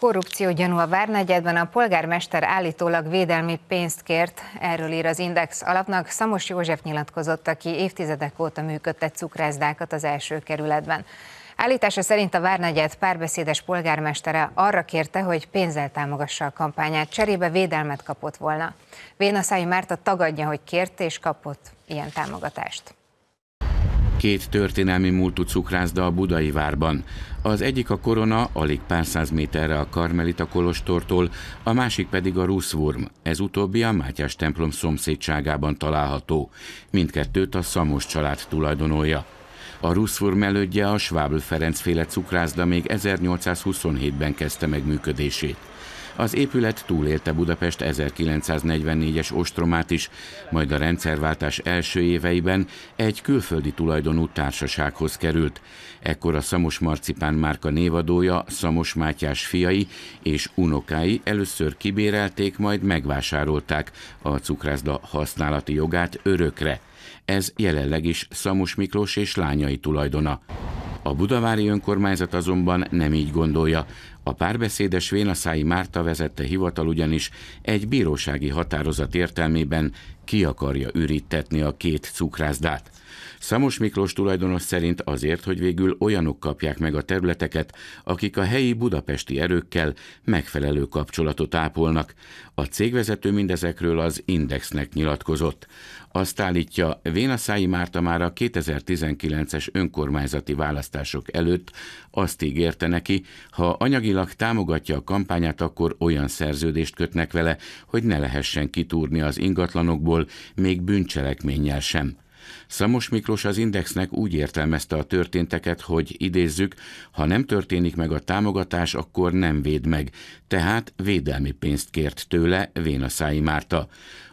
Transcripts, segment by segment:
Korrupció gyanú a Várnegyedben a polgármester állítólag védelmi pénzt kért, erről ír az Index alapnak. Szamos József nyilatkozott, aki évtizedek óta működtett cukrászdákat az első kerületben. Állítása szerint a Várnegyed párbeszédes polgármestere arra kérte, hogy pénzzel támogassa a kampányát, cserébe védelmet kapott volna. Vénaszályi Márta tagadja, hogy kért és kapott ilyen támogatást. Két történelmi múltú cukrászda a Budai várban. Az egyik a Korona, alig pár száz méterre a Karmelita Kolostortól, a másik pedig a Ruszvurm. Ez utóbbi a Mátyás templom szomszédságában található. Mindkettőt a Szamos család tulajdonolja. A Ruszvurm elődje a Schwabl Ferenc féle cukrászda még 1827-ben kezdte meg működését. Az épület túlélte Budapest 1944-es ostromát is, majd a rendszerváltás első éveiben egy külföldi tulajdonú társasághoz került. Ekkor a Szamos Marcipán márka névadója, Szamos Mátyás fiai és unokái először kibérelték, majd megvásárolták a cukrászda használati jogát örökre. Ez jelenleg is Szamos Miklós és lányai tulajdona. A budavári önkormányzat azonban nem így gondolja. A párbeszédes Vénaszái Márta vezette hivatal ugyanis egy bírósági határozat értelmében ki akarja ürítetni a két cukrászdát. Szamos Miklós tulajdonos szerint azért, hogy végül olyanok kapják meg a területeket, akik a helyi budapesti erőkkel megfelelő kapcsolatot ápolnak. A cégvezető mindezekről az Indexnek nyilatkozott. Azt állítja, Vénaszái Márta már a 2019-es önkormányzati választások előtt azt ígérte neki, ha anyagi jogilag támogatja a kampányát, akkor olyan szerződést kötnek vele, hogy ne lehessen kitúrni az ingatlanokból, még bűncselekménnyel sem. Szamos Miklós az Indexnek úgy értelmezte a történteket, hogy idézzük, ha nem történik meg a támogatás, akkor nem véd meg, tehát védelmi pénzt kért tőle Vénaszái Márta.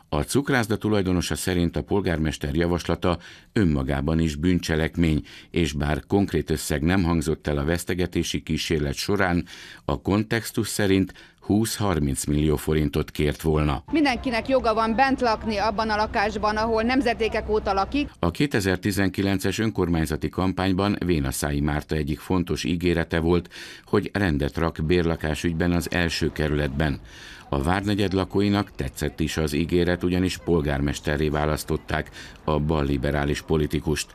A cukrászda tulajdonosa szerint a polgármester javaslata önmagában is bűncselekmény, és bár konkrét összeg nem hangzott el a vesztegetési kísérlet során, a kontextus szerint 20-30 millió forintot kért volna. Mindenkinek joga van bent lakni abban a lakásban, ahol nemzetékek óta lakik. A 2019-es önkormányzati kampányban Vénaszái Márta egyik fontos ígérete volt, hogy rendet rak bérlakásügyben az első kerületben. A várnegyed lakóinak tetszett is az ígéret, ugyanis polgármesterré választották a balliberális politikust.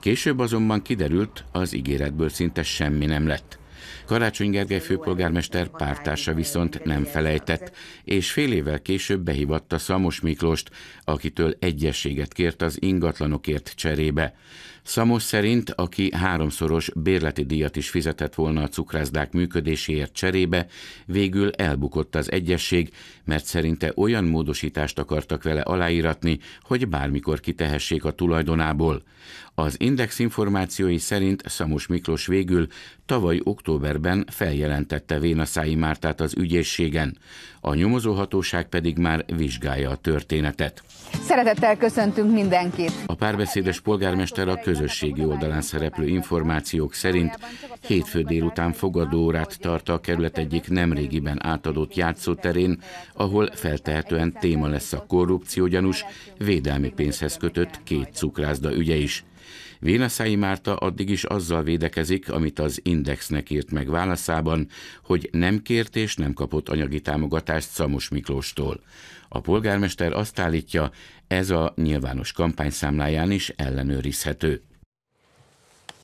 Később azonban kiderült, az ígéretből szinte semmi nem lett. Karácsony Gergely főpolgármester pártársa viszont nem felejtett, és fél évvel később behívatta Szamos Miklóst, akitől egyességet kért az ingatlanokért cserébe. Szamos szerint, aki háromszoros bérleti díjat is fizetett volna a cukrászdák működéséért cserébe, végül elbukott az egyesség, mert szerinte olyan módosítást akartak vele aláíratni, hogy bármikor kitehessék a tulajdonából. Az Index információi szerint Szamos Miklós végül tavaly októberben feljelentette Vénaszái Mártát az ügyészségen. A nyomozóhatóság pedig már vizsgálja a történetet. Szeretettel köszöntünk mindenkit! A párbeszédes polgármester a közösségi oldalán szereplő információk szerint Hétfő délután fogadóórát tart a kerület egyik nemrégiben átadott játszóterén, ahol feltehetően téma lesz a korrupciógyanús, védelmi pénzhez kötött két cukrászda ügye is. Vénaszái Márta addig is azzal védekezik, amit az Indexnek írt meg válaszában, hogy nem kért és nem kapott anyagi támogatást Szamos Miklóstól. A polgármester azt állítja, ez a nyilvános kampányszámláján is ellenőrizhető.